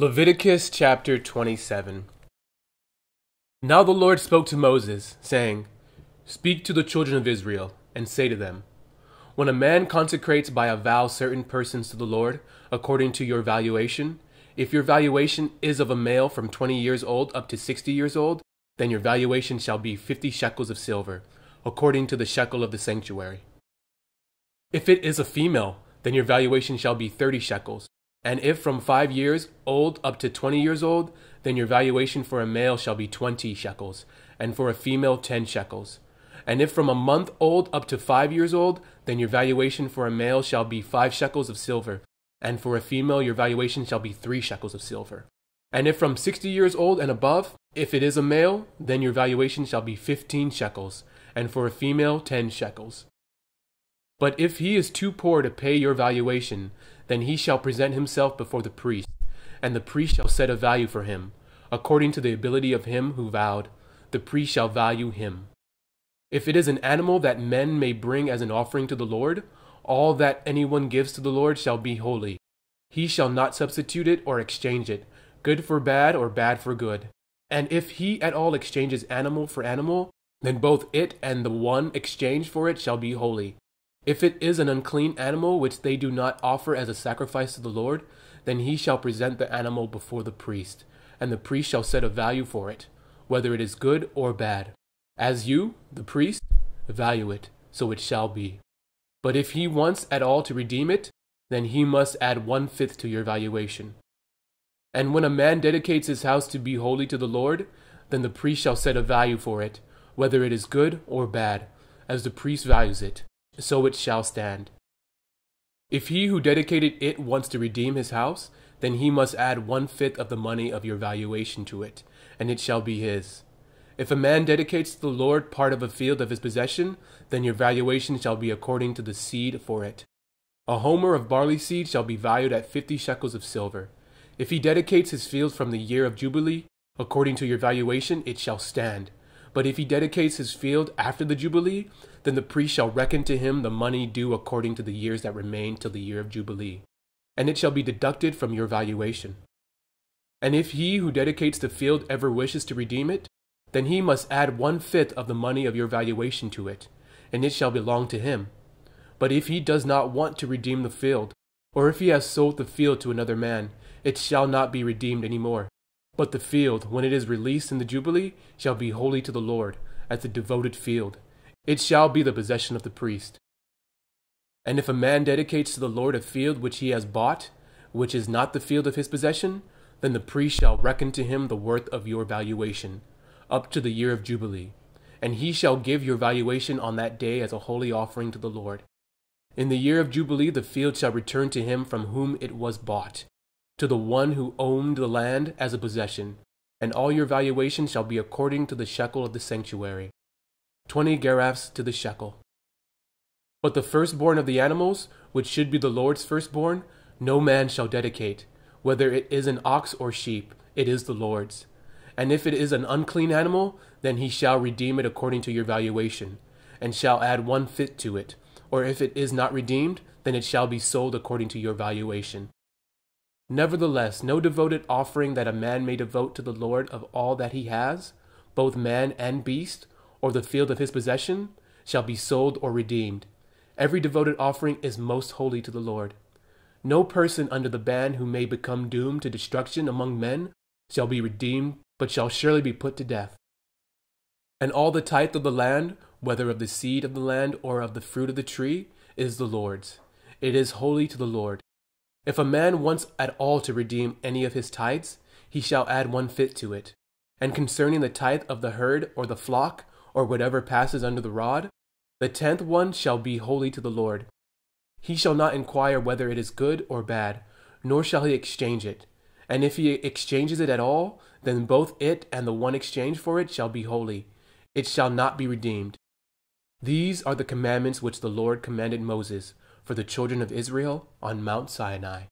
Leviticus chapter 27 Now the Lord spoke to Moses, saying, Speak to the children of Israel, and say to them, When a man consecrates by a vow certain persons to the Lord, according to your valuation, if your valuation is of a male from twenty years old up to sixty years old, then your valuation shall be fifty shekels of silver, according to the shekel of the sanctuary. If it is a female, then your valuation shall be thirty shekels and if from five years old up to 20 years old, then your valuation for a male shall be 20 shekels, and for a female 10 shekels. And if from a month old up to five years old, then your valuation for a male shall be five shekels of silver, and for a female your valuation shall be three shekels of silver. And if from 60 years old and above, if it is a male, then your valuation shall be 15 shekels, and for a female 10 shekels. But if he is too poor to pay your valuation, then he shall present himself before the priest, and the priest shall set a value for him, according to the ability of him who vowed, the priest shall value him. If it is an animal that men may bring as an offering to the Lord, all that anyone gives to the Lord shall be holy. He shall not substitute it or exchange it, good for bad or bad for good. And if he at all exchanges animal for animal, then both it and the one exchanged for it shall be holy. If it is an unclean animal which they do not offer as a sacrifice to the Lord, then he shall present the animal before the priest, and the priest shall set a value for it, whether it is good or bad. As you, the priest, value it, so it shall be. But if he wants at all to redeem it, then he must add one fifth to your valuation. And when a man dedicates his house to be holy to the Lord, then the priest shall set a value for it, whether it is good or bad, as the priest values it so it shall stand. If he who dedicated it wants to redeem his house, then he must add one fifth of the money of your valuation to it, and it shall be his. If a man dedicates to the Lord part of a field of his possession, then your valuation shall be according to the seed for it. A homer of barley seed shall be valued at fifty shekels of silver. If he dedicates his field from the year of Jubilee, according to your valuation, it shall stand. But if he dedicates his field after the Jubilee, then the priest shall reckon to him the money due according to the years that remain till the year of Jubilee, and it shall be deducted from your valuation. And if he who dedicates the field ever wishes to redeem it, then he must add one fifth of the money of your valuation to it, and it shall belong to him. But if he does not want to redeem the field, or if he has sold the field to another man, it shall not be redeemed any more. But the field, when it is released in the Jubilee, shall be holy to the Lord, as a devoted field. It shall be the possession of the priest. And if a man dedicates to the Lord a field which he has bought, which is not the field of his possession, then the priest shall reckon to him the worth of your valuation, up to the year of Jubilee. And he shall give your valuation on that day as a holy offering to the Lord. In the year of Jubilee, the field shall return to him from whom it was bought, to the one who owned the land as a possession, and all your valuation shall be according to the shekel of the sanctuary. Twenty gerahs to the shekel. But the firstborn of the animals, which should be the Lord's firstborn, no man shall dedicate, whether it is an ox or sheep, it is the Lord's. And if it is an unclean animal, then he shall redeem it according to your valuation, and shall add one fit to it. Or if it is not redeemed, then it shall be sold according to your valuation. Nevertheless, no devoted offering that a man may devote to the Lord of all that he has, both man and beast, or the field of his possession, shall be sold or redeemed. Every devoted offering is most holy to the Lord. No person under the ban who may become doomed to destruction among men shall be redeemed, but shall surely be put to death. And all the tithe of the land, whether of the seed of the land or of the fruit of the tree, is the Lord's. It is holy to the Lord. If a man wants at all to redeem any of his tithes, he shall add one fit to it. And concerning the tithe of the herd or the flock, or whatever passes under the rod, the tenth one shall be holy to the Lord. He shall not inquire whether it is good or bad, nor shall he exchange it. And if he exchanges it at all, then both it and the one exchanged for it shall be holy. It shall not be redeemed. These are the commandments which the Lord commanded Moses for the children of Israel on Mount Sinai.